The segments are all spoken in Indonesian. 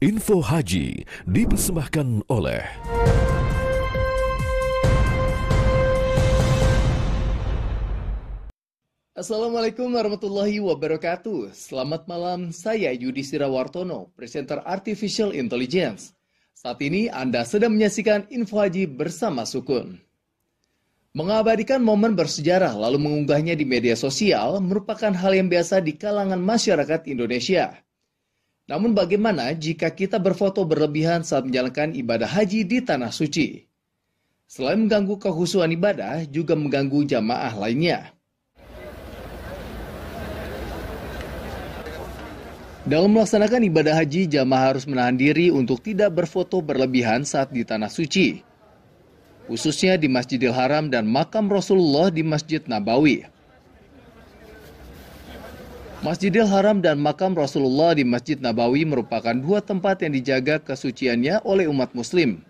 Info Haji dipersembahkan oleh Assalamualaikum warahmatullahi wabarakatuh. Selamat malam, saya Yudhistira Wartono, presenter Artificial Intelligence. Saat ini Anda sedang menyaksikan Info Haji bersama Sukun. Mengabadikan momen bersejarah lalu mengunggahnya di media sosial merupakan hal yang biasa di kalangan masyarakat Indonesia. Namun bagaimana jika kita berfoto berlebihan saat menjalankan ibadah haji di tanah suci? Selain mengganggu kehusuan ibadah, juga mengganggu jamaah lainnya. Dalam melaksanakan ibadah haji, jamaah harus menahan diri untuk tidak berfoto berlebihan saat di tanah suci, khususnya di Masjidil Haram dan makam Rasulullah di Masjid Nabawi. Masjidil Haram dan makam Rasulullah di Masjid Nabawi merupakan dua tempat yang dijaga kesuciannya oleh umat muslim.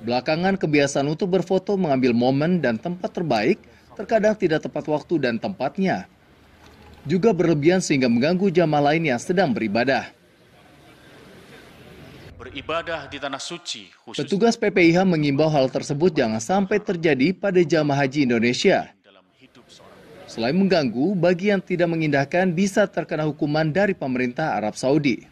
Belakangan kebiasaan untuk berfoto mengambil momen dan tempat terbaik terkadang tidak tepat waktu dan tempatnya. Juga berlebihan sehingga mengganggu jamaah lain yang sedang beribadah. Beribadah di tanah suci. Khusus... Petugas PPIH mengimbau hal tersebut jangan sampai terjadi pada jamaah haji Indonesia. Selain mengganggu, bagi yang tidak mengindahkan bisa terkena hukuman dari pemerintah Arab Saudi.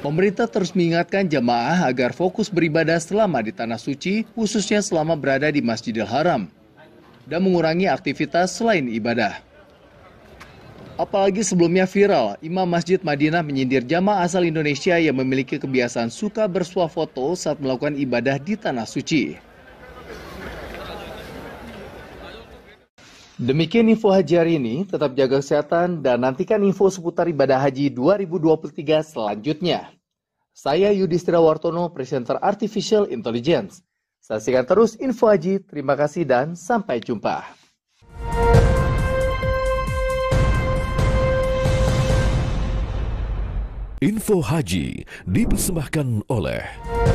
Pemerintah terus mengingatkan jamaah agar fokus beribadah selama di Tanah Suci, khususnya selama berada di Masjidil Haram, dan mengurangi aktivitas selain ibadah. Apalagi sebelumnya viral, Imam Masjid Madinah menyindir jamaah asal Indonesia yang memiliki kebiasaan suka bersuah foto saat melakukan ibadah di Tanah Suci. Demikian info haji hari ini, tetap jaga kesehatan dan nantikan info seputar ibadah haji 2023 selanjutnya. Saya Yudhistira Wartono, presenter Artificial Intelligence. Saksikan terus info haji, terima kasih dan sampai jumpa. Info Haji dipersembahkan oleh